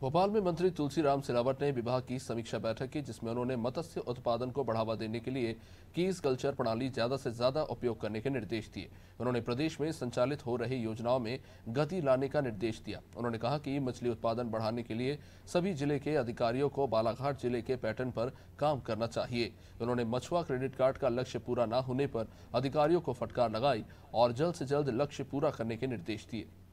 भोपाल में मंत्री तुलसीराम सिलावट ने विभाग की समीक्षा बैठक की जिसमें उन्होंने मत्स्य उत्पादन को बढ़ावा देने के लिए कीज कल्चर प्रणाली ज्यादा से ज्यादा उपयोग करने के निर्देश दिए उन्होंने प्रदेश में संचालित हो रही योजनाओं में गति लाने का निर्देश दिया उन्होंने कहा कि मछली उत्पादन बढ़ाने के लिए सभी जिले के अधिकारियों को बालाघाट जिले के पैटर्न पर काम करना चाहिए उन्होंने मछुआ क्रेडिट कार्ड का लक्ष्य पूरा न होने पर अधिकारियों को फटकार लगाई और जल्द से जल्द लक्ष्य पूरा करने के निर्देश दिए